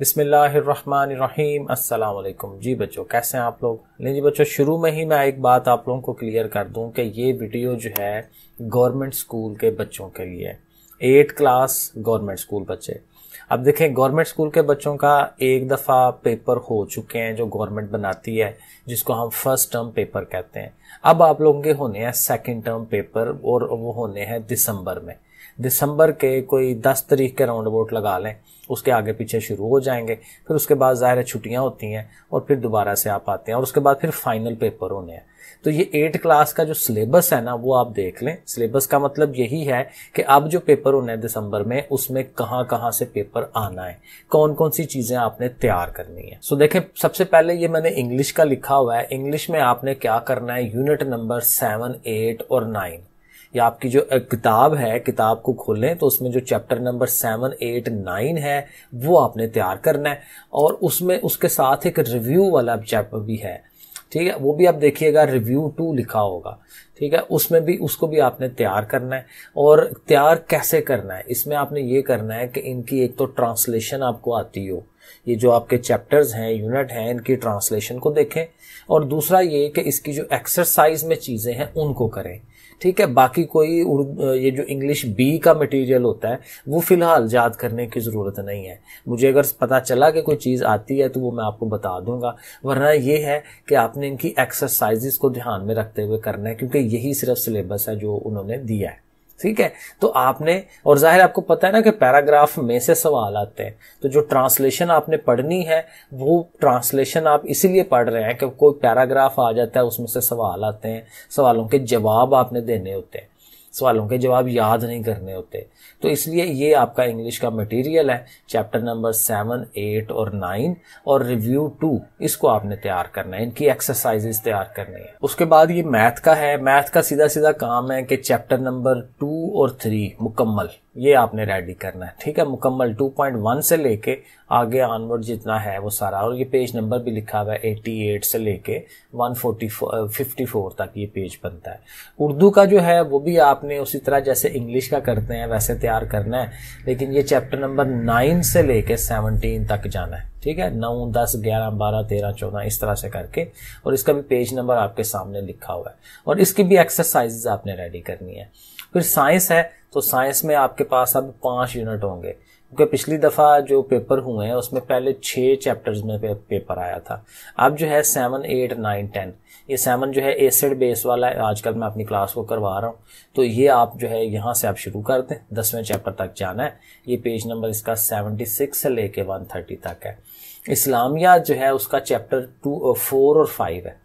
बसमीम अल्लाम जी बच्चों कैसे हैं आप लोग नहीं जी बच्चों शुरू में ही मैं एक बात आप लोगों को क्लियर कर दूं कि ये वीडियो जो है गवर्नमेंट स्कूल के बच्चों के लिए एट क्लास गवर्नमेंट स्कूल बच्चे अब देखें गवर्नमेंट स्कूल के बच्चों का एक दफ़ा पेपर हो चुके हैं जो गवर्नमेंट बनाती है जिसको हम फर्स्ट टर्म पेपर कहते हैं अब आप लोगों के होने हैं सेकंड टर्म पेपर और वो होने हैं दिसंबर में दिसंबर के कोई दस तारीख के राउंड अबाउट लगा लें उसके आगे पीछे शुरू हो जाएंगे फिर उसके बाद ज़ाहिर छुट्टियाँ होती हैं और फिर दोबारा से आप आते हैं और उसके बाद फिर फाइनल पेपर होने हैं तो ये एट क्लास का जो सिलेबस है ना वो आप देख लें सिलेबस का मतलब यही है कि अब जो पेपर होना है दिसंबर में उसमें कहाँ कहाँ से पेपर आना है कौन कौन सी चीज़ें आपने तैयार करनी है सो देखें सबसे पहले ये मैंने इंग्लिश का लिखा हुआ है इंग्लिश में आपने क्या करना है यूनिट नंबर सेवन एट और नाइन या आपकी जो किताब है किताब को खोलें तो उसमें जो chapter number seven eight nine है वो आपने तैयार करना है और उसमें उसके साथ एक रिव्यू वाला चैप्टर भी है ठीक है वो भी आप देखिएगा रिव्यू टू लिखा होगा ठीक है उसमें भी उसको भी आपने तैयार करना है और तैयार कैसे करना है इसमें आपने ये करना है कि इनकी एक तो ट्रांसलेशन आपको आती हो ये जो आपके चैप्टर्स हैं यूनिट हैं इनकी ट्रांसलेशन को देखें और दूसरा ये कि इसकी जो एक्सरसाइज में चीज़ें हैं उनको करें ठीक है बाकी कोई ये जो इंग्लिश बी का मटेरियल होता है वो फिलहाल याद करने की ज़रूरत नहीं है मुझे अगर पता चला कि कोई चीज़ आती है तो वो मैं आपको बता दूंगा वरना ये है कि आपने इनकी एक्सरसाइजेस को ध्यान में रखते हुए करना है क्योंकि यही सिर्फ सिलेबस है जो उन्होंने दिया है ठीक है तो आपने और जाहिर आपको पता है ना कि पैराग्राफ में से सवाल आते हैं तो जो ट्रांसलेशन आपने पढ़नी है वो ट्रांसलेशन आप इसीलिए पढ़ रहे हैं कि कोई पैराग्राफ आ जाता है उसमें से सवाल आते हैं सवालों के जवाब आपने देने होते हैं सवालों के जवाब याद नहीं करने होते तो इसलिए ये आपका इंग्लिश का मटेरियल है चैप्टर नंबर सेवन एट और नाइन और रिव्यू टू इसको आपने तैयार करना है इनकी एक्सरसाइजेस तैयार करनी है उसके बाद ये मैथ का है मैथ का सीधा सीधा काम है कि चैप्टर नंबर टू और थ्री मुकम्मल ये आपने रेडी करना है ठीक है मुकम्मल 2.1 से लेके आगे ऑनवर्ड जितना है वो सारा और ये पेज नंबर भी लिखा हुआ है 88 से लेके 144 तक ये पेज बनता है उर्दू का जो है वो भी आपने उसी तरह जैसे इंग्लिश का करते हैं वैसे तैयार करना है लेकिन ये चैप्टर नंबर नाइन से लेके सेवनटीन तक जाना है ठीक है नौ दस ग्यारह बारह तेरह चौदह इस तरह से करके और इसका भी पेज नंबर आपके सामने लिखा हुआ है और इसकी भी एक्सरसाइजेज आपने रेडी करनी है फिर साइंस है तो साइंस में आपके पास अब पांच यूनिट होंगे क्योंकि पिछली दफ़ा जो पेपर हुए हैं उसमें पहले छह चैप्टर्स में पे, पेपर आया था अब जो है सेवन एट नाइन टेन ये सेवन जो है एसिड बेस वाला है आजकल मैं अपनी क्लास को करवा रहा हूँ तो ये आप जो है यहाँ से आप शुरू कर दें दसवें चैप्टर तक जाना है ये पेज नंबर इसका सेवनटी सिक्स से लेके वन थर्टी तक है इस्लामिया जो है उसका चैप्टर टू फोर और फाइव है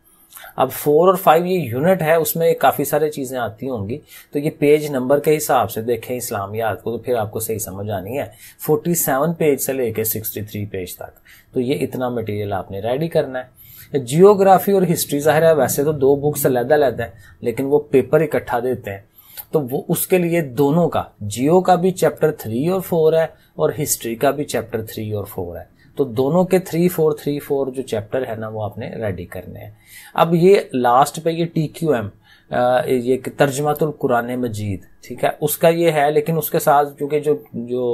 अब फोर और फाइव ये यूनिट है उसमें काफ़ी सारी चीज़ें आती होंगी तो ये पेज नंबर के हिसाब से देखें इस्लामिया को तो फिर आपको सही समझ आनी है फोर्टी सेवन पेज से लेके सिक्सटी थ्री पेज तक तो ये इतना मटेरियल आपने रेडी करना है जियोग्राफी और हिस्ट्री ज़ाहिर है वैसे तो दो बुक्स अलहदा अलहदा है लेकिन वो पेपर इकट्ठा देते हैं तो वो उसके लिए दोनों का जियो का भी चैप्टर थ्री और फोर है और हिस्ट्री का भी चैप्टर थ्री और फोर है तो दोनों के थ्री फोर थ्री फोर जो चैप्टर है ना वो आपने रेडी करने हैं अब ये लास्ट पे ये टी क्यू एम ये तर्जमातुल कुरान मजीद ठीक है उसका ये है लेकिन उसके साथ क्योंकि जो जो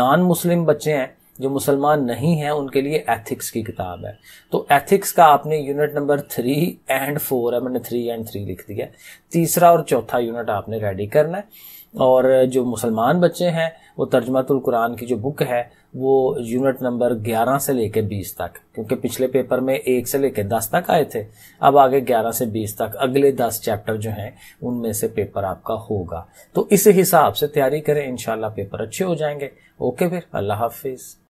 नॉन मुस्लिम बच्चे हैं जो मुसलमान नहीं हैं उनके लिए एथिक्स की किताब है तो एथिक्स का आपने unit number three and four है मैंने थ्री एंड थ्री लिख दिया तीसरा और चौथा यूनिट आपने रेडी करना है और जो मुसलमान बच्चे हैं वो तर्जमतुल कुरान की जो बुक है वो यूनिट नंबर 11 से लेकर 20 तक क्योंकि पिछले पेपर में एक से लेके 10 तक आए थे अब आगे 11 से 20 तक अगले 10 चैप्टर जो हैं उनमें से पेपर आपका होगा तो इस हिसाब से तैयारी करें इनशाला पेपर अच्छे हो जाएंगे ओके फिर अल्लाह हाफिज़